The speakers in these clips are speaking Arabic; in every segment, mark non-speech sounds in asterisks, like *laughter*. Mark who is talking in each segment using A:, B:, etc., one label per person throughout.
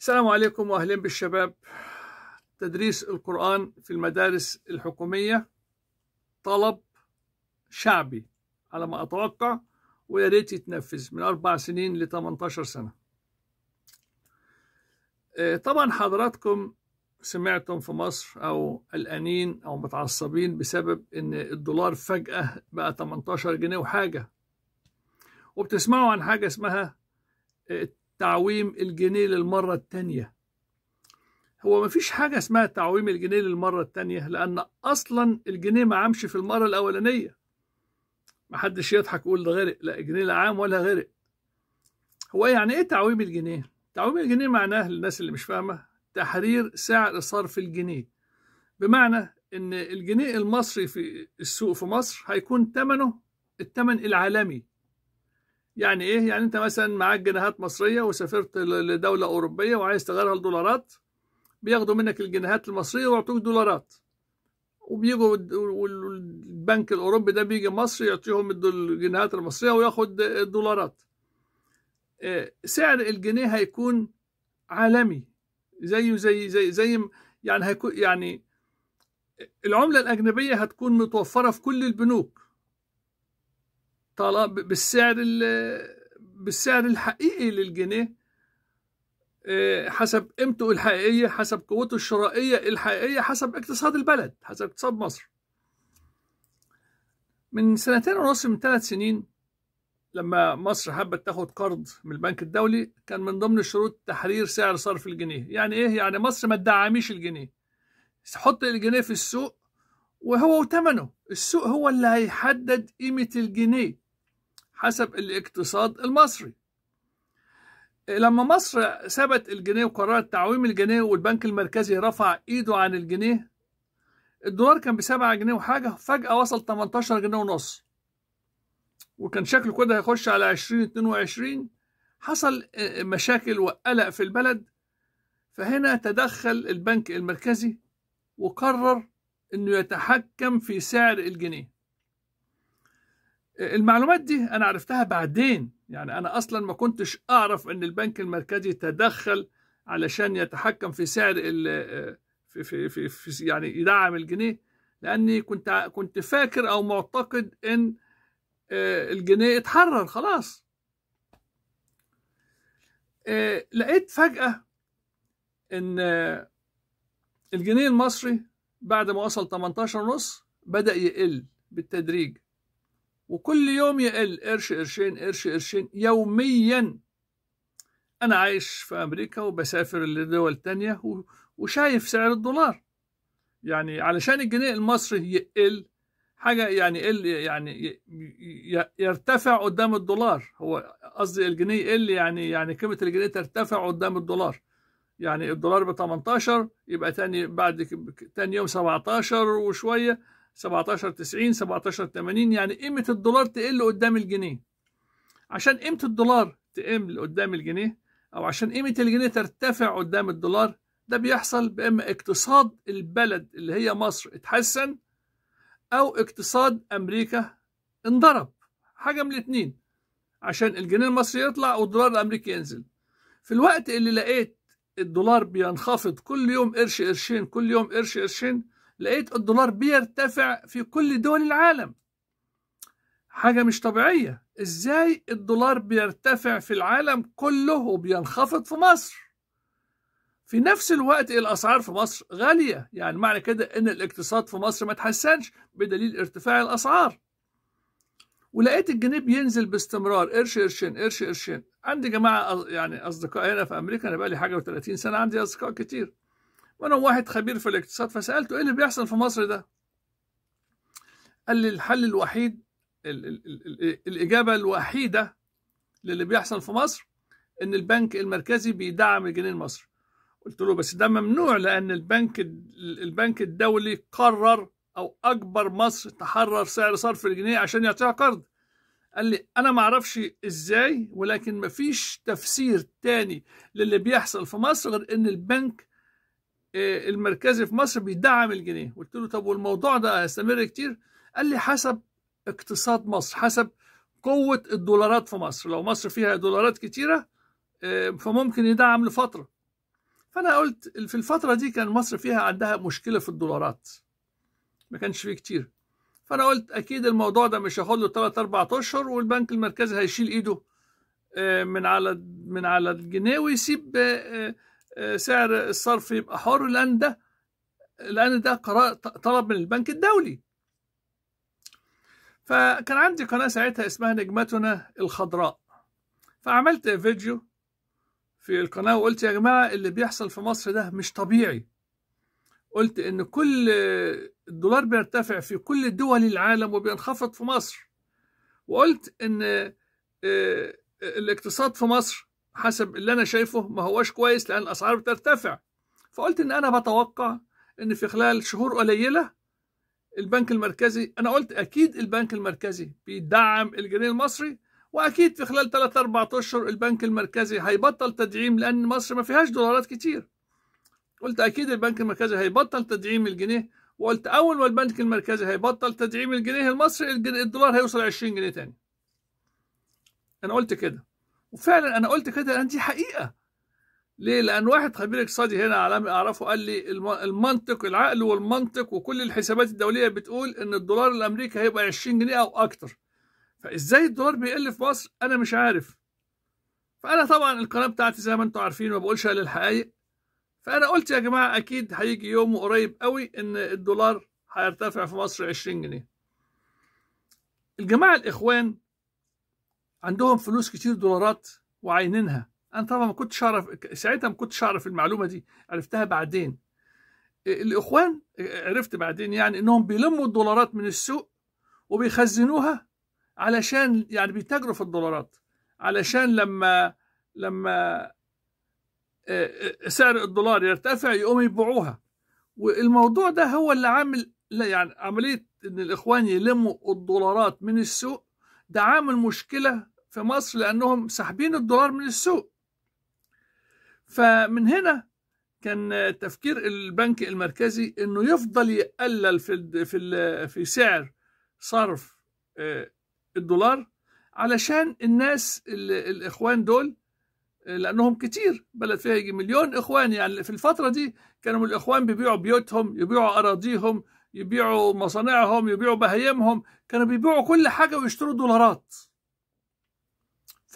A: السلام عليكم واهلا بالشباب تدريس القرآن في المدارس الحكومية طلب شعبي على ما أتوقع ويا ريت يتنفذ من أربع سنين ل 18 سنة آه، طبعا حضراتكم سمعتم في مصر أو قلقانين أو متعصبين بسبب إن الدولار فجأة بقى 18 جنيه وحاجة وبتسمعوا عن حاجة اسمها آه، تعويم الجنيه للمرة الثانية هو ما فيش حاجة اسمها تعويم الجنيه للمرة الثانية لأن أصلا الجنيه ما عامش في المرة الأولانية محدش يضحك يقول ده غرق لا الجنيه لا عام ولا غرق هو يعني ايه تعويم الجنيه؟ تعويم الجنيه معناه للناس اللي مش فاهمة تحرير سعر صرف الجنيه بمعنى ان الجنيه المصري في السوق في مصر هيكون ثمنه الثمن العالمي يعني ايه يعني انت مثلا معاك جنيهات مصريه وسافرت لدوله اوروبيه وعايز تغيرها لدولارات بياخدوا منك الجنيهات المصريه ويعطوك دولارات وبيجوا والبنك الاوروبي ده بيجي مصر يعطيهم الجنيهات المصريه وياخد الدولارات آه، سعر الجنيه هيكون عالمي زيه زي زي زي يعني هيكون يعني العمله الاجنبيه هتكون متوفره في كل البنوك طلب بالسعر بالسعر الحقيقي للجنيه آه، حسب قيمته الحقيقيه حسب قوته الشرائيه الحقيقيه حسب اقتصاد البلد حسب اقتصاد مصر من سنتين ونص من ثلاث سنين لما مصر حبت تاخد قرض من البنك الدولي كان من ضمن الشروط تحرير سعر صرف الجنيه يعني ايه يعني مصر ما تدعميش الجنيه حط الجنيه في السوق وهو وتمنه السوق هو اللي هيحدد قيمه الجنيه حسب الاقتصاد المصري لما مصر سابت الجنيه وقررت تعويم الجنيه والبنك المركزي رفع ايده عن الجنيه الدولار كان بسبعة جنيه وحاجة فجأة وصل 18 جنيه ونص وكان شكله كده هيخش على 20 22 حصل مشاكل وقلق في البلد فهنا تدخل البنك المركزي وقرر انه يتحكم في سعر الجنيه المعلومات دي انا عرفتها بعدين يعني انا اصلا ما كنتش اعرف ان البنك المركزي تدخل علشان يتحكم في سعر ال في, في, في, في يعني يدعم الجنيه لاني كنت كنت فاكر او معتقد ان آه، الجنيه اتحرر خلاص آه، لقيت فجأة ان آه، الجنيه المصري بعد ما وصل 18 ونص بدأ يقل بالتدريج وكل يوم يقل قرش قرشين قرش قرشين يوميا أنا عايش في أمريكا وبسافر لدول تانية وشايف سعر الدولار يعني علشان الجنيه المصري يقل حاجة يعني يقل يعني يرتفع قدام الدولار هو قصدي الجنيه يقل يعني يعني قيمة الجنيه ترتفع قدام الدولار يعني الدولار ب 18 يبقى تاني بعد تاني يوم 17 وشوية 17 90 17 80 يعني قيمة الدولار تقل قدام الجنيه عشان قيمة الدولار تقل قدام الجنيه أو عشان قيمة الجنيه ترتفع قدام الدولار ده بيحصل بإما اقتصاد البلد اللي هي مصر اتحسن أو اقتصاد أمريكا انضرب حاجة من الاتنين عشان الجنيه المصري يطلع والدولار الأمريكي ينزل في الوقت اللي لقيت الدولار بينخفض كل يوم قرش قرشين كل يوم قرش قرشين لقيت الدولار بيرتفع في كل دول العالم حاجة مش طبيعية ازاي الدولار بيرتفع في العالم كله وبينخفض في مصر في نفس الوقت الأسعار في مصر غالية يعني معنى كده إن الاقتصاد في مصر ما تحسنش بدليل ارتفاع الأسعار ولقيت الجنيه بينزل باستمرار قرش قرشين قرش قرشين عندي جماعة يعني أصدقاء هنا في أمريكا أنا بقى لي حاجة و30 سنة عندي أصدقاء كتير وانا واحد خبير في الاقتصاد فسالته ايه اللي بيحصل في مصر ده قال لي الحل الوحيد الـ الـ الـ الاجابه الوحيده للي بيحصل في مصر ان البنك المركزي بيدعم الجنيه المصري قلت له بس ده ممنوع لان البنك البنك الدولي قرر او اجبر مصر تحرر سعر صرف الجنيه عشان يعطيها قرض قال لي انا ما اعرفش ازاي ولكن ما فيش تفسير تاني للي بيحصل في مصر غير ان البنك آه، المركزي في مصر بيدعم الجنيه قلت له طب والموضوع ده هيستمر كتير قال لي حسب اقتصاد مصر حسب قوة الدولارات في مصر لو مصر فيها دولارات كتيرة آه، فممكن يدعم لفترة فأنا قلت في الفترة دي كان مصر فيها عندها مشكلة في الدولارات ما كانش فيه كتير فأنا قلت أكيد الموضوع ده مش هياخد له 3 4 أشهر والبنك المركزي هيشيل إيده آه، من على من على الجنيه ويسيب سعر الصرف يبقى حر لان ده لان ده قرار طلب من البنك الدولي فكان عندي قناه ساعتها اسمها نجمتنا الخضراء فعملت فيديو في القناه وقلت يا جماعه اللي بيحصل في مصر ده مش طبيعي قلت ان كل الدولار بيرتفع في كل دول العالم وبينخفض في مصر وقلت ان آه، آه، الاقتصاد في مصر حسب اللي انا شايفه ما هواش كويس لان الاسعار بترتفع فقلت ان انا بتوقع ان في خلال شهور قليله البنك المركزي انا قلت اكيد البنك المركزي بيدعم الجنيه المصري واكيد في خلال 3 4 اشهر البنك المركزي هيبطل تدعيم لان مصر ما فيهاش دولارات كتير قلت اكيد البنك المركزي هيبطل تدعيم الجنيه وقلت اول ما البنك المركزي هيبطل تدعيم الجنيه المصري الدولار هيوصل 20 جنيه تاني انا قلت كده وفعلا انا قلت كده لان دي حقيقه ليه لان واحد خبير اقتصادي هنا على اعرفه قال لي المنطق العقل والمنطق وكل الحسابات الدوليه بتقول ان الدولار الامريكي هيبقى 20 جنيه او اكتر فازاي الدولار بيقل في مصر انا مش عارف فانا طبعا القناه بتاعتي زي ما انتم عارفين ما بقولش الا الحقائق فانا قلت يا جماعه اكيد هيجي يوم قريب قوي ان الدولار هيرتفع في مصر 20 جنيه الجماعه الاخوان عندهم فلوس كتير دولارات وعينينها انا طبعا ما كنتش اعرف ساعتها ما كنتش اعرف المعلومه دي عرفتها بعدين الاخوان عرفت بعدين يعني انهم بيلموا الدولارات من السوق وبيخزنوها علشان يعني بيتاجروا في الدولارات علشان لما لما آه، آه، سعر الدولار يرتفع يقوم يبيعوها والموضوع ده هو اللي عامل لا يعني عمليه ان الاخوان يلموا الدولارات من السوق ده عامل مشكله في مصر لأنهم ساحبين الدولار من السوق فمن هنا كان تفكير البنك المركزي انه يفضل يقلل في في في سعر صرف آه، الدولار علشان الناس الاخوان دول آه، لانهم كتير بلد فيها يجي مليون اخوان يعني في الفتره دي كانوا الاخوان بيبيعوا بيوتهم يبيعوا اراضيهم يبيعوا مصانعهم يبيعوا بهايمهم كانوا بيبيعوا كل حاجه ويشتروا دولارات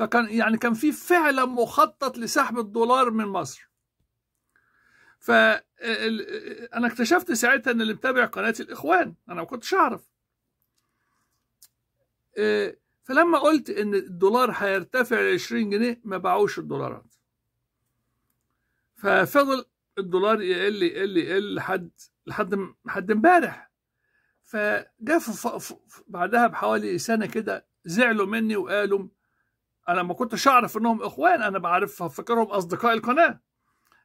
A: فكان يعني كان في فعلا مخطط لسحب الدولار من مصر ف انا اكتشفت ساعتها ان اللي متابع قناه الاخوان انا ما كنتش اعرف آه، فلما قلت ان الدولار هيرتفع ل 20 جنيه ما باعوش الدولارات ففضل الدولار يقل يقل يقل لحد لحد لحد امبارح فجاء بعدها بحوالي سنه كده زعلوا مني وقالوا انا ما كنتش اعرف انهم اخوان انا بعرف فاكرهم اصدقاء القناه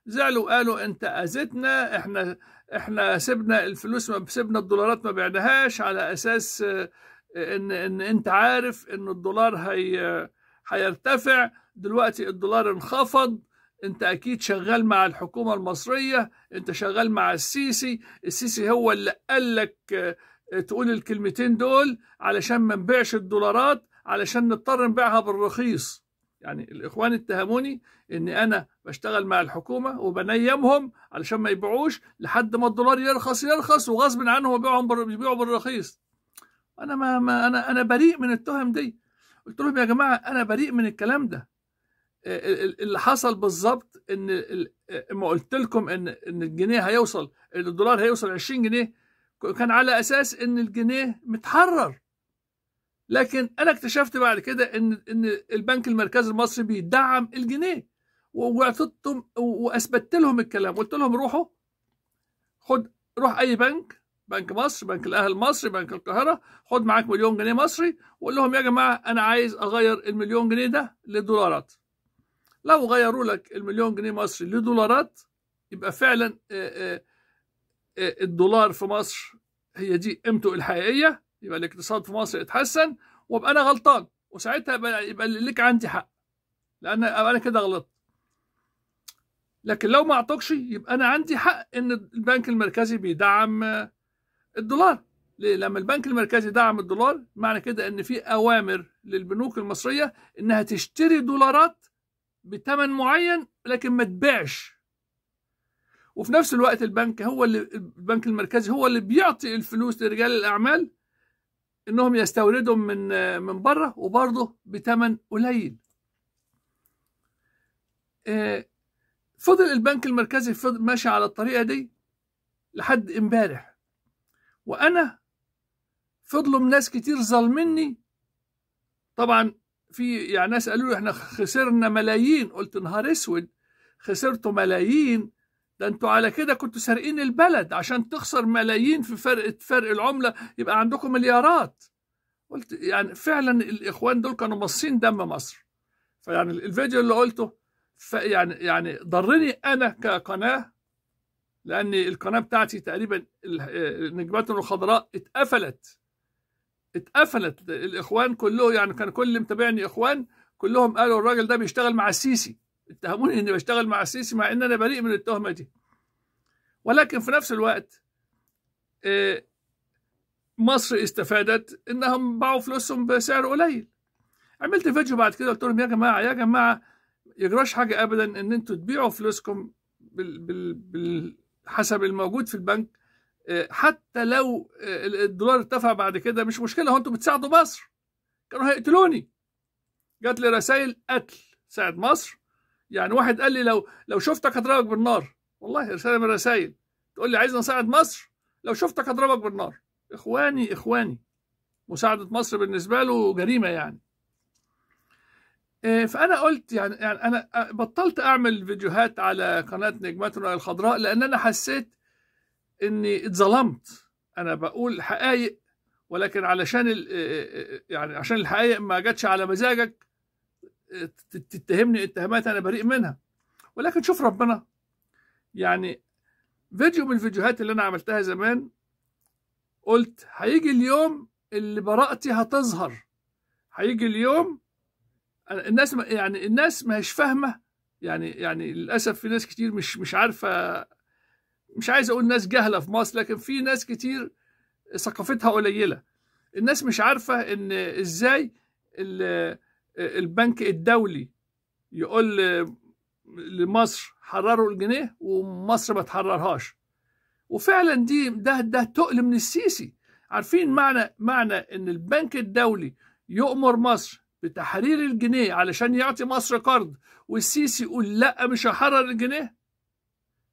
A: زعلوا قالوا انت اذيتنا احنا احنا سيبنا الفلوس ما سيبنا الدولارات ما بعناهاش على اساس آه، ان ان انت عارف ان الدولار هي هيرتفع دلوقتي الدولار انخفض انت اكيد شغال مع الحكومه المصريه انت شغال مع السيسي السيسي هو اللي قال لك آه، تقول الكلمتين دول علشان ما نبيعش الدولارات علشان نضطر نبيعها بالرخيص يعني الاخوان اتهموني ان انا بشتغل مع الحكومه وبنيمهم علشان ما يبيعوش لحد ما الدولار يرخص يرخص وغصب عنهم ببيعهم بيبيعوا بالرخيص انا ما, ما انا انا بريء من التهم دي قلت لهم يا جماعه انا بريء من الكلام ده آه، اللي حصل بالظبط ان آه، ما قلت لكم ان ان الجنيه هيوصل الدولار هيوصل 20 جنيه كان على اساس ان الجنيه متحرر لكن انا اكتشفت بعد كده ان ان البنك المركزي المصري بيدعم الجنيه وعطيتهم واثبتت لهم الكلام قلت لهم روحوا خد روح اي بنك بنك مصر بنك الاهلي المصري بنك القاهره خد معاك مليون جنيه مصري وقول لهم يا جماعه انا عايز اغير المليون جنيه ده لدولارات لو غيروا لك المليون جنيه مصري لدولارات يبقى فعلا الدولار في مصر هي دي قيمته الحقيقيه يبقى الاقتصاد في مصر اتحسن وابقى انا غلطان وساعتها يبقى, يبقى لك عندي حق لان انا كده غلطت لكن لو ما اعطوكش يبقى انا عندي حق ان البنك المركزي بيدعم الدولار ليه؟ لما البنك المركزي دعم الدولار معنى كده ان في اوامر للبنوك المصريه انها تشتري دولارات بثمن معين لكن ما تبيعش وفي نفس الوقت البنك هو اللي البنك المركزي هو اللي بيعطي الفلوس لرجال الاعمال انهم يستوردوا من من بره وبرضه بثمن قليل آه، فضل البنك المركزي فضل ماشي على الطريقه دي لحد امبارح وانا فضلوا ناس كتير ظالميني طبعا في يعني ناس قالوا لي احنا خسرنا ملايين قلت نهار اسود خسرتوا ملايين ده انتوا على كده كنتوا سارقين البلد عشان تخسر ملايين في فرق فرق العمله يبقى عندكم مليارات قلت يعني فعلا الاخوان دول كانوا مصين دم مصر فيعني الفيديو اللي قلته يعني يعني ضرني انا كقناه لان القناه بتاعتي تقريبا نجمات الخضراء اتقفلت اتقفلت الاخوان كله يعني كان كل اللي متابعني اخوان كلهم قالوا الراجل ده بيشتغل مع السيسي اتهموني اني بشتغل مع السيسي مع ان انا بريء من التهمه دي ولكن في نفس الوقت آه، مصر استفادت انهم باعوا فلوسهم بسعر قليل عملت فيديو بعد كده قلت لهم يا جماعه يا جماعه يجراش حاجه ابدا ان انتوا تبيعوا فلوسكم بال بال بال حسب الموجود في البنك آه، حتى لو آه، الدولار ارتفع بعد كده مش مشكله هو انتوا بتساعدوا مصر كانوا هيقتلوني جات لي رسائل قتل ساعد مصر يعني واحد قال لي لو لو شفتك هضربك بالنار والله رساله من الرسائل تقول لي عايز نساعد مصر لو شفتك هضربك بالنار اخواني اخواني مساعده مصر بالنسبه له جريمه يعني آه، فانا قلت يعني يعني انا آه، بطلت اعمل فيديوهات على قناه نجمتنا الخضراء لان انا حسيت اني اتظلمت انا بقول حقائق ولكن علشان آه، يعني عشان الحقائق ما جاتش على مزاجك تتهمني اتهامات انا بريء منها ولكن شوف ربنا يعني فيديو من الفيديوهات اللي انا عملتها زمان قلت هيجي اليوم اللي براءتي هتظهر هيجي اليوم الناس يعني الناس ما هيش فاهمه يعني يعني للاسف في ناس كتير مش مش عارفه مش عايز اقول ناس جهله في مصر لكن في ناس كتير ثقافتها قليله الناس مش عارفه ان ازاي ال البنك الدولي يقول لمصر حرروا الجنيه ومصر ما تحررهاش وفعلا دي ده ده تقل من السيسي عارفين معنى معنى ان البنك الدولي يؤمر مصر بتحرير الجنيه علشان يعطي مصر قرض والسيسي يقول لا مش هحرر الجنيه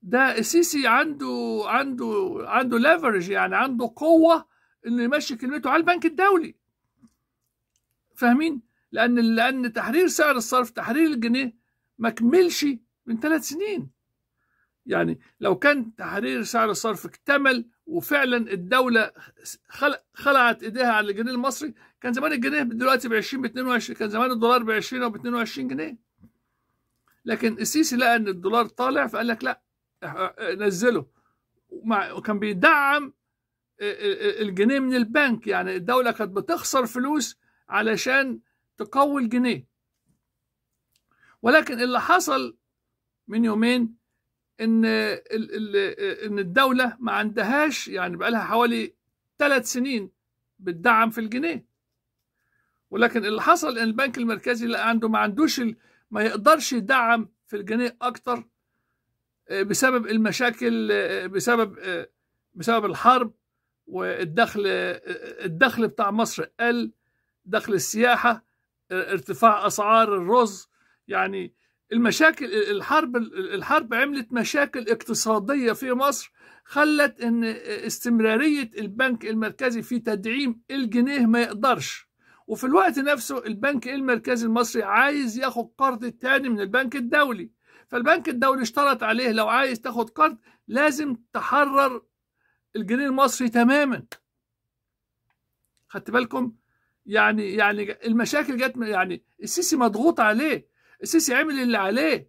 A: ده السيسي عنده عنده عنده ليفرج يعني عنده قوه انه يمشي كلمته على البنك الدولي فاهمين لأن لأن تحرير سعر الصرف تحرير الجنيه ما كملش من ثلاث سنين يعني لو كان تحرير سعر الصرف اكتمل وفعلا الدولة خلعت ايديها على الجنيه المصري كان زمان الجنيه دلوقتي ب 20 ب 22 كان زمان الدولار ب 20 او ب 22 جنيه لكن السيسي لقى ان الدولار طالع فقال لك لا نزله وكان بيدعم الجنيه من البنك يعني الدولة كانت بتخسر فلوس علشان تقوي الجنيه ولكن اللي حصل من يومين ان ان الدوله ما عندهاش يعني بقى لها حوالي ثلاث سنين بالدعم في الجنيه ولكن اللي حصل ان البنك المركزي لا عنده ما عندوش ما يقدرش يدعم في الجنيه اكتر آه، بسبب المشاكل آه، بسبب آه، بسبب الحرب والدخل الدخل بتاع مصر قل دخل السياحه ارتفاع اسعار الرز يعني المشاكل الحرب الحرب عملت مشاكل اقتصاديه في مصر خلت ان استمراريه البنك المركزي في تدعيم الجنيه ما يقدرش وفي الوقت نفسه البنك المركزي المصري عايز ياخد قرض تاني من البنك الدولي فالبنك الدولي اشترط عليه لو عايز تاخد قرض لازم تحرر الجنيه المصري تماما خدت بالكم يعني يعني المشاكل جت يعني السيسي مضغوط عليه السيسي عمل اللي عليه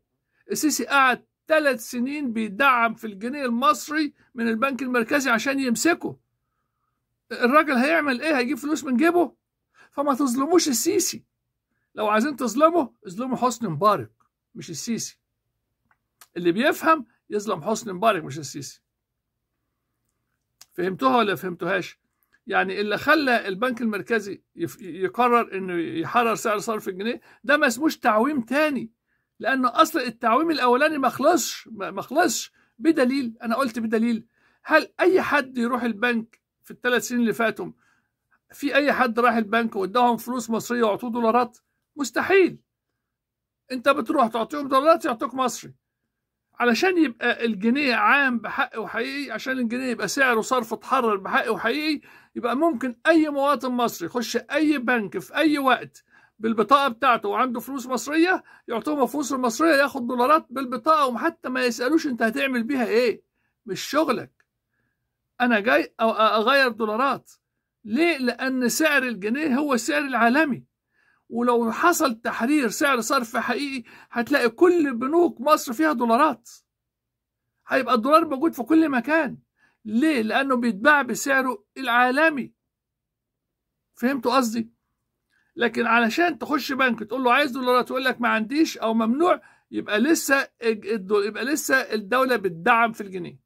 A: السيسي قعد ثلاث سنين بيدعم في الجنيه المصري من البنك المركزي عشان يمسكه الراجل هيعمل ايه هيجيب فلوس من جيبه فما تظلموش السيسي لو عايزين تظلمه اظلموا حسني مبارك مش السيسي اللي بيفهم يظلم حسني مبارك مش السيسي فهمتوها ولا فهمتوهاش يعني اللي خلى البنك المركزي يقرر انه يحرر سعر صرف الجنيه ده ما اسموش تعويم تاني لان اصل التعويم الاولاني ما خلصش ما خلصش بدليل انا قلت بدليل هل اي حد يروح البنك في الثلاث سنين اللي فاتوا في اي حد راح البنك واداهم فلوس مصريه واعطوه دولارات مستحيل انت بتروح تعطيهم دولارات يعطوك مصري علشان يبقى الجنيه عام بحق وحقيقي عشان الجنيه يبقى سعره صرف اتحرر بحق وحقيقي يبقى ممكن اي مواطن مصري يخش اي بنك في اي وقت بالبطاقه بتاعته وعنده فلوس مصريه يعطوهم فلوس المصريه ياخد دولارات بالبطاقه وحتى ما يسالوش انت هتعمل بيها ايه مش شغلك انا جاي اغير دولارات ليه لان سعر الجنيه هو السعر العالمي ولو حصل تحرير سعر صرف حقيقي هتلاقي كل بنوك مصر فيها دولارات هيبقى الدولار موجود في كل مكان ليه لانه بيتباع بسعره العالمي فهمتوا قصدي لكن علشان تخش بنك تقول له عايز دولارات يقول لك ما عنديش او ممنوع يبقى لسه يبقى لسه الدوله بتدعم في الجنيه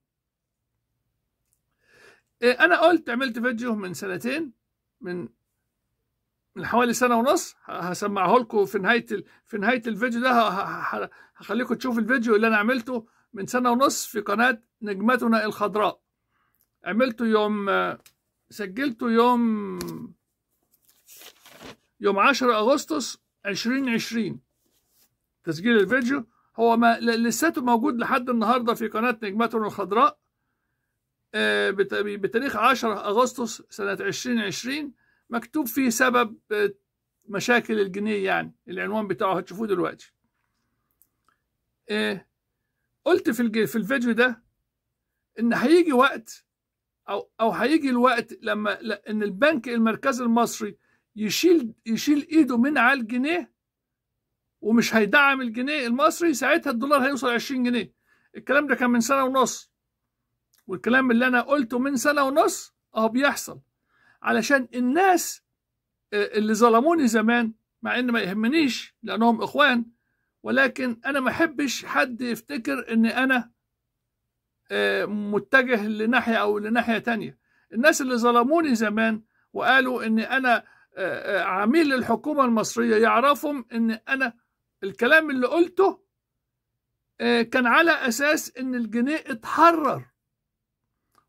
A: إيه، انا قلت عملت فيديو من سنتين من من حوالي سنه ونص هسمعه لكم في نهايه ال... في نهايه الفيديو ده هخليكم تشوفوا الفيديو اللي انا عملته من سنه ونص في قناه نجمتنا الخضراء عملته يوم سجلته يوم يوم 10 اغسطس 2020 تسجيل الفيديو هو ما لساته موجود لحد النهارده في قناه نجمتنا الخضراء آه، بتاريخ 10 اغسطس سنه 2020 مكتوب فيه سبب آه، مشاكل الجنيه يعني العنوان بتاعه هتشوفوه دلوقتي إيه قلت في في الفيديو ده ان هيجي وقت او او هيجي الوقت لما ان البنك المركزي المصري يشيل يشيل ايده من على الجنيه ومش هيدعم الجنيه المصري ساعتها الدولار هيوصل 20 جنيه الكلام ده كان من سنه ونص والكلام اللي انا قلته من سنه ونص اهو بيحصل علشان الناس آه، اللي ظلموني زمان مع ان ما يهمنيش لانهم اخوان ولكن انا ما احبش حد يفتكر ان انا آه، متجه لناحيه او لناحيه تانية الناس اللي ظلموني زمان وقالوا ان انا آه، عميل للحكومه المصريه يعرفهم ان انا الكلام اللي قلته كان على اساس ان الجنيه اتحرر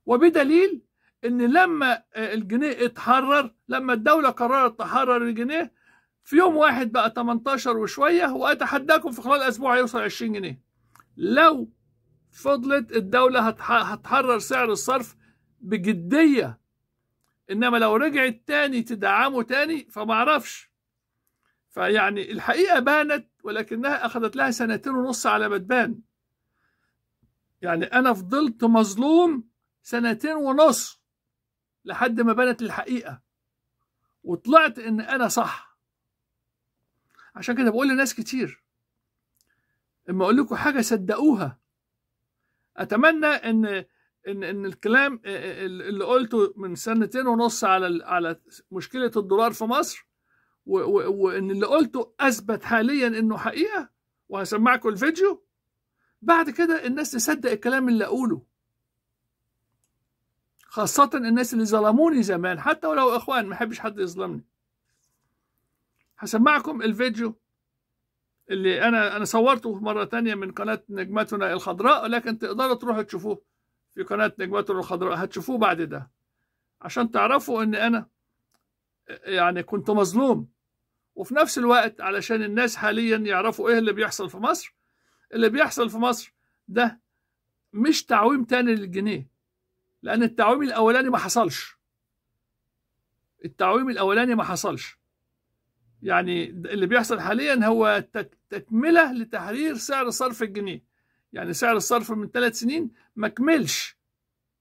A: وبدليل ان لما آه، الجنيه اتحرر لما الدوله قررت تحرر الجنيه في يوم واحد بقى 18 وشويه واتحداكم في خلال اسبوع هيوصل 20 جنيه لو فضلت الدوله هتحرر سعر الصرف بجديه انما لو رجعت تاني تدعمه تاني فمعرفش فيعني الحقيقه بانت ولكنها اخذت لها سنتين ونص على ما تبان يعني انا فضلت مظلوم سنتين ونص لحد ما بنت الحقيقه وطلعت ان انا صح عشان كده بقول لناس كتير اما اقول لكم حاجه صدقوها اتمنى ان ان ان الكلام اللي قلته من سنتين ونص على على مشكله الدولار في مصر وان اللي قلته اثبت حاليا انه حقيقه وهسمعكم الفيديو بعد كده الناس تصدق الكلام اللي اقوله خاصة الناس اللي ظلموني زمان حتى ولو إخوان ما أحبش حد يظلمني هسمعكم الفيديو اللي أنا أنا صورته مرة تانية من قناة نجمتنا الخضراء لكن تقدروا تروحوا تشوفوه في قناة نجمتنا الخضراء هتشوفوه بعد ده عشان تعرفوا إن أنا يعني كنت مظلوم وفي نفس الوقت علشان الناس حاليا يعرفوا إيه اللي بيحصل في مصر اللي بيحصل في مصر ده مش تعويم تاني للجنيه لان التعويم الاولاني ما حصلش التعويم الاولاني ما حصلش يعني اللي بيحصل حاليا هو تكمله لتحرير سعر صرف الجنيه يعني سعر الصرف من ثلاث سنين ما كملش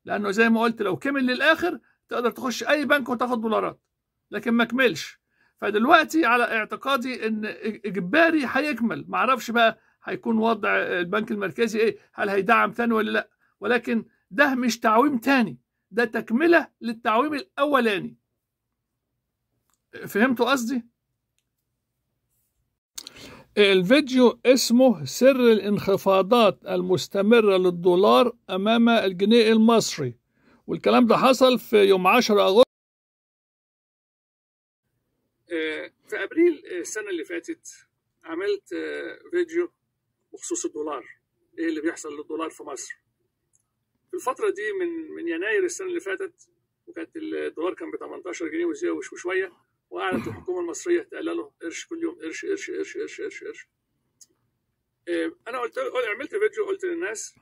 A: لانه زي ما قلت لو كمل للاخر تقدر تخش اي بنك وتاخد دولارات لكن ما كملش فدلوقتي على اعتقادي ان اجباري هيكمل معرفش بقى هيكون وضع البنك المركزي ايه هل هيدعم ثاني ولا لا ولكن ده مش تعويم تاني ده تكملة للتعويم الأولاني فهمتوا قصدي؟ الفيديو اسمه سر الانخفاضات المستمرة للدولار أمام الجنيه المصري والكلام ده حصل في يوم 10 أغسطس آه، في أبريل السنة اللي فاتت عملت آه، فيديو بخصوص الدولار إيه اللي بيحصل للدولار في مصر الفتره دي من من يناير السنه اللي فاتت وكانت الدولار كان ب 18 جنيه وزيادة وشويه وأعلنت *laughs* الحكومه المصريه تقلله قرش كل يوم قرش قرش قرش قرش قرش, قرش. آه، انا قلت عملت فيديو قلت للناس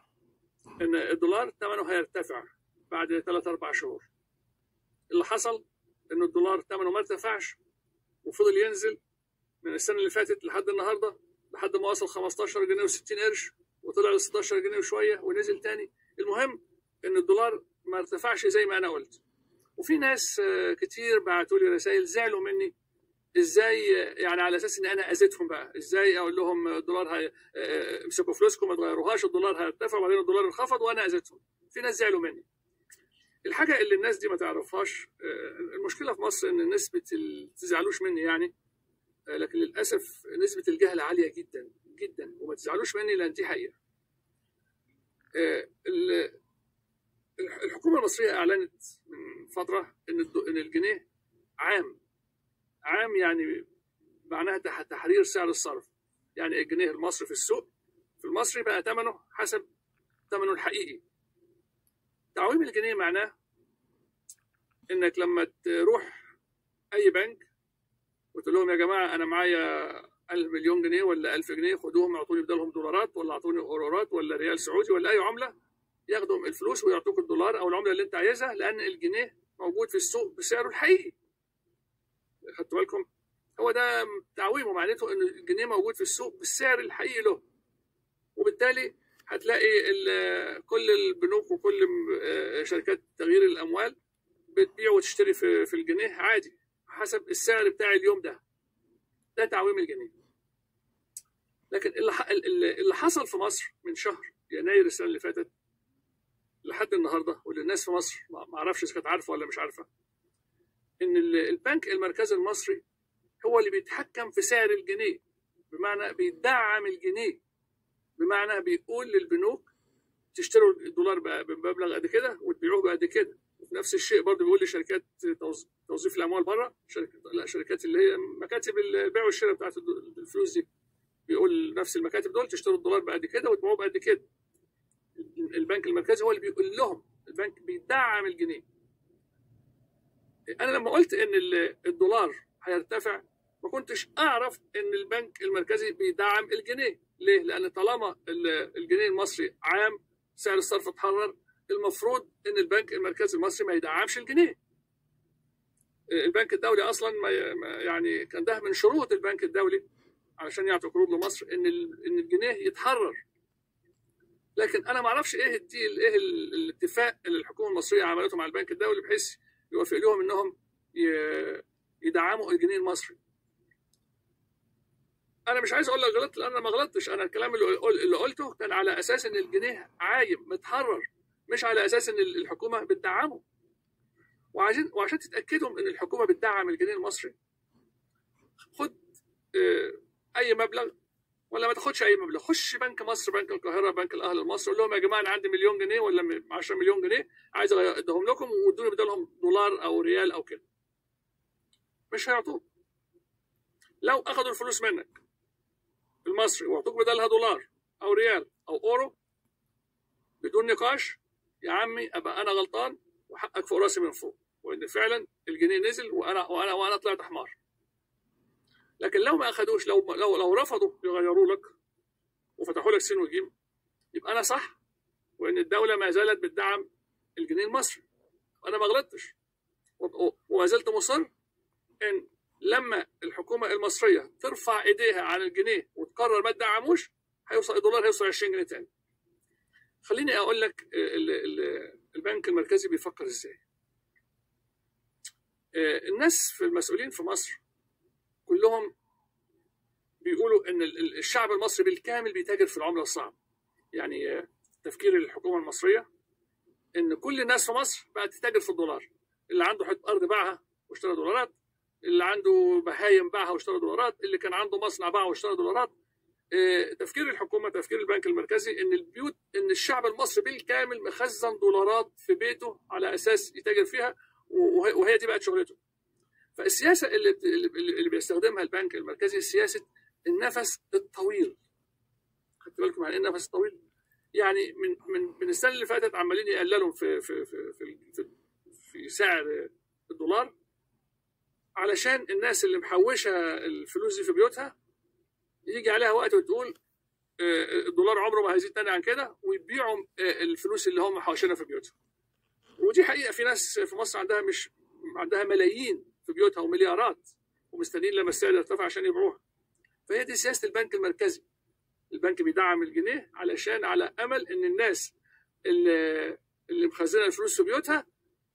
A: ان الدولار ثمنه هيرتفع بعد ثلاث أربع شهور اللي حصل ان الدولار ثمنه ما ارتفعش وفضل ينزل من السنه اللي فاتت لحد النهارده لحد ما وصل 15 جنيه و60 قرش وطلع ل 16 جنيه وشويه ونزل تاني المهم ان الدولار ما ارتفعش زي ما انا قلت وفي ناس آه، كتير بعتوا لي رسائل زعلوا مني ازاي آه، يعني على اساس ان انا اذيتهم بقى ازاي اقول لهم الدولار هي... آه، امسكوا فلوسكم ما تغيروهاش الدولار هيرتفع وبعدين الدولار انخفض وانا اذيتهم في ناس زعلوا مني الحاجه اللي الناس دي ما تعرفهاش المشكله في مصر ان نسبه ما تزعلوش مني يعني لكن للاسف نسبه الجهل عاليه جدا جدا وما تزعلوش مني لان دي حقيقه آه، الحكومه المصريه اعلنت من فتره ان ان الجنيه عام عام يعني معناها تحرير سعر الصرف يعني الجنيه المصري في السوق في المصري بقى ثمنه حسب ثمنه الحقيقي تعويم الجنيه معناه انك لما تروح اي بنك وتقول لهم يا جماعه انا معايا المليون جنيه ولا 1000 جنيه خدوهم اعطوني بدلهم دولارات ولا اعطوني اورورات ولا ريال سعودي ولا اي عمله ياخدوا الفلوس ويعطوك الدولار او العمله اللي انت عايزها لان الجنيه موجود في السوق بسعره الحقيقي خدتوا بالكم هو ده تعويمه معناته ان الجنيه موجود في السوق بالسعر الحقيقي له وبالتالي هتلاقي كل البنوك وكل آه، شركات تغيير الاموال بتبيع وتشتري في الجنيه عادي حسب السعر بتاع اليوم ده ده تعويم الجنيه لكن اللي حصل في مصر من شهر يناير السنه اللي فاتت لحد النهارده واللي الناس في مصر ما اعرفش اذا كانت عارفه ولا مش عارفه ان البنك المركزي المصري هو اللي بيتحكم في سعر الجنيه بمعنى بيدعم الجنيه بمعنى بيقول للبنوك تشتروا الدولار بمبلغ قد كده وتبيعوه بقد كده وفي نفس الشيء برضه بيقول لشركات توظيف الاموال بره شركة لا شركات اللي هي مكاتب البيع والشراء بتاعت الفلوس دي بيقول نفس المكاتب دول تشتروا الدولار بقد كده وتبيعوه بقد كده البنك المركزي هو اللي بيقول لهم البنك بيدعم الجنيه انا لما قلت ان الدولار هيرتفع ما كنتش اعرف ان البنك المركزي بيدعم الجنيه ليه لان طالما الجنيه المصري عام سعر الصرف اتحرر المفروض ان البنك المركزي المصري ما يدعمش الجنيه البنك الدولي اصلا ما يعني كان ده من شروط البنك الدولي علشان يعطي قروض لمصر ان ان الجنيه يتحرر لكن انا ما اعرفش ايه الديل ايه الاتفاق اللي الحكومه المصريه عملته مع البنك الدولي بحيث يوافق لهم انهم يدعموا الجنيه المصري انا مش عايز اقول لك غلطت لان انا ما غلطتش انا الكلام اللي قلته كان على اساس ان الجنيه عايم متحرر مش على اساس ان الحكومه بتدعمه وعشان وعشان تتاكدوا ان الحكومه بتدعم الجنيه المصري خد آه، اي مبلغ ولا ما تاخدش اي مبلغ خش بنك مصر بنك القاهره بنك الاهلي المصري قول لهم يا جماعه انا عندي مليون جنيه ولا 10 مليون جنيه عايز اديهم لكم وادوني بدلهم دولار او ريال او كده مش هيعطوك لو اخذوا الفلوس منك المصري واعطوك بدلها دولار او ريال او اورو بدون نقاش يا عمي ابقى انا غلطان وحقك فوق راسي من فوق وان فعلا الجنيه نزل وانا وانا وانا طلعت حمار لكن لو ما اخدوش لو لو لو رفضوا يغيروا لك وفتحوا لك سين وجيم يبقى انا صح وان الدوله ما زالت بتدعم الجنيه المصري انا ما غلطتش وما زلت مصر ان لما الحكومه المصريه ترفع ايديها عن الجنيه وتقرر ما تدعموش هيوصل الدولار هيوصل 20 جنيه تاني خليني اقول لك البنك المركزي بيفكر ازاي آه، الناس في المسؤولين في مصر كلهم بيقولوا ان الشعب المصري بالكامل بيتاجر في العمله الصعبه يعني آه، تفكير الحكومه المصريه ان كل الناس في مصر بقت تتاجر في الدولار اللي عنده حته ارض باعها واشترى دولارات اللي عنده بهايم باعها واشترى دولارات اللي كان عنده مصنع باعها واشترى دولارات آه، تفكير الحكومه تفكير البنك المركزي ان البيوت ان الشعب المصري بالكامل مخزن دولارات في بيته على اساس يتاجر فيها وهي دي بقت شغلته فالسياسه اللي اللي بيستخدمها البنك المركزي سياسه النفس الطويل خدت بالكم على يعني ايه النفس الطويل يعني من من من السنه اللي فاتت عمالين يقللوا في في في في, في, في سعر الدولار علشان الناس اللي محوشه الفلوس دي في بيوتها يجي عليها وقت وتقول آه، الدولار عمره ما هيزيد تاني عن كده ويبيعوا آه، الفلوس اللي هم محوشينها في بيوتهم ودي حقيقه في ناس في مصر عندها مش عندها ملايين في بيوتها ومليارات ومستنيين لما السعر يرتفع عشان يبيعوها فهي دي سياسه البنك المركزي البنك بيدعم الجنيه علشان على امل ان الناس اللي اللي مخزنه الفلوس في بيوتها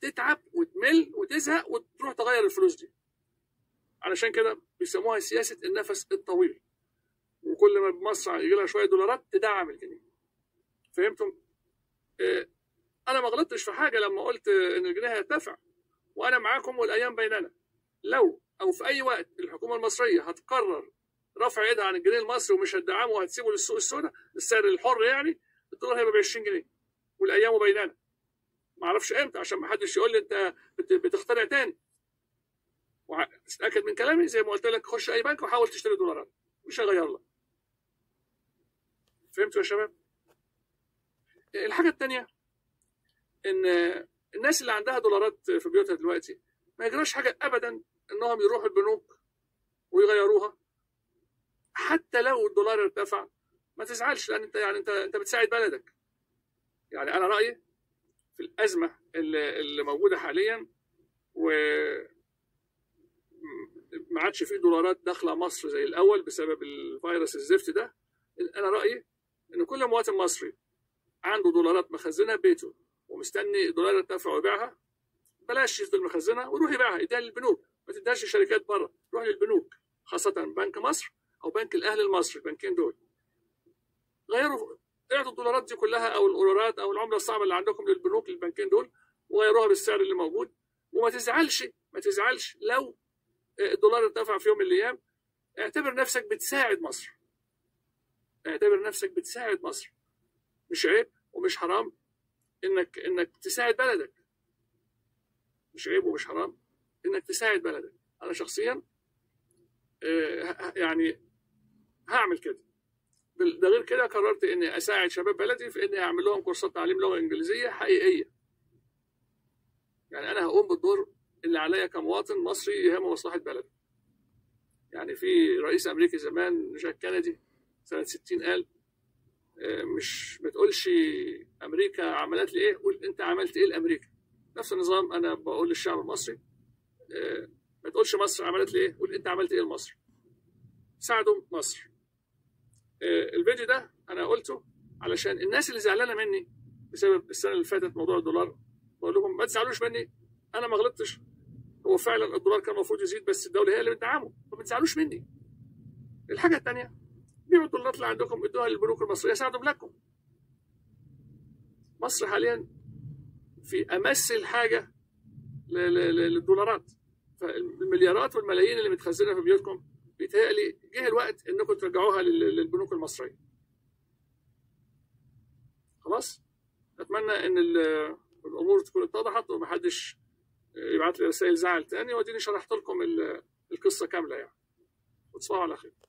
A: تتعب وتمل وتزهق وتروح تغير الفلوس دي علشان كده بيسموها سياسه النفس الطويل وكل ما مصر يجي لها شويه دولارات تدعم الجنيه فهمتم؟ آه، انا ما غلطتش في حاجه لما قلت ان الجنيه هيرتفع وانا معاكم والايام بيننا لو او في اي وقت الحكومه المصريه هتقرر رفع ايدها عن الجنيه المصري ومش هتدعمه وهتسيبه للسوق السوداء السعر الحر يعني الدولار هيبقى ب 20 جنيه والايام بيننا ما اعرفش امتى عشان ما حدش يقول لي انت بتخترع تاني وتتاكد من كلامي زي ما قلت لك خش اي بنك وحاول تشتري دولارات مش هيغير لك فهمتوا يا شباب الحاجه الثانيه ان الناس اللي عندها دولارات في بيوتها دلوقتي ما يجراش حاجه ابدا انهم يروحوا البنوك ويغيروها حتى لو الدولار ارتفع ما تزعلش لان انت يعني انت انت بتساعد بلدك يعني انا رايي في الازمه اللي, موجوده حاليا و ما عادش في دولارات داخله مصر زي الاول بسبب الفيروس الزفت ده انا رايي ان كل مواطن مصري عنده دولارات مخزنها بيته ومستني دولار يرتفع ويبيعها بلاش يصدر من وروح ويروح يبيعها يديها للبنوك ما تديهاش لشركات بره روح للبنوك خاصه بنك مصر او بنك الاهلي المصري البنكين دول غيروا اعطوا الدولارات دي كلها او الاورورات او العمله الصعبه اللي عندكم للبنوك للبنكين دول وغيروها بالسعر اللي موجود وما تزعلش ما تزعلش لو آه، الدولار ارتفع في يوم من الايام اعتبر نفسك بتساعد مصر اعتبر نفسك بتساعد مصر مش عيب ومش حرام انك انك تساعد بلدك مش عيب ومش حرام انك تساعد بلدك انا شخصيا آه، يعني هعمل كده ده غير كده قررت اني اساعد شباب بلدي في اني اعمل لهم كورسات تعليم لغه انجليزيه حقيقيه يعني انا هقوم بالدور اللي عليا كمواطن مصري يهم مصلحه بلدي يعني في رئيس امريكي زمان جاك كندي سنه 60 قال آه، مش ما تقولش امريكا عملت لي ايه قول انت عملت ايه لامريكا نفس النظام انا بقول للشعب المصري آه، ما تقولش مصر عملت لي ايه قول انت عملت ايه لمصر ساعدوا مصر آه، الفيديو ده انا قلته علشان الناس اللي زعلانه مني بسبب السنه اللي فاتت موضوع الدولار بقول لهم ما تزعلوش مني انا ما غلطتش هو فعلا الدولار كان المفروض يزيد بس الدوله هي اللي بتدعمه فما تزعلوش مني الحاجه الثانيه بيعوا الدولارات اللي عندكم ادوها للبنوك المصريه ساعدهم لكم مصر حاليا في امس الحاجه للدولارات فالمليارات والملايين اللي متخزنه في بيوتكم بيتهيألي جه الوقت انكم ترجعوها للبنوك المصريه خلاص اتمنى ان الامور تكون اتضحت ومحدش يبعت لي رسائل زعل تاني واديني شرحت لكم القصه كامله يعني وتصبحوا على خير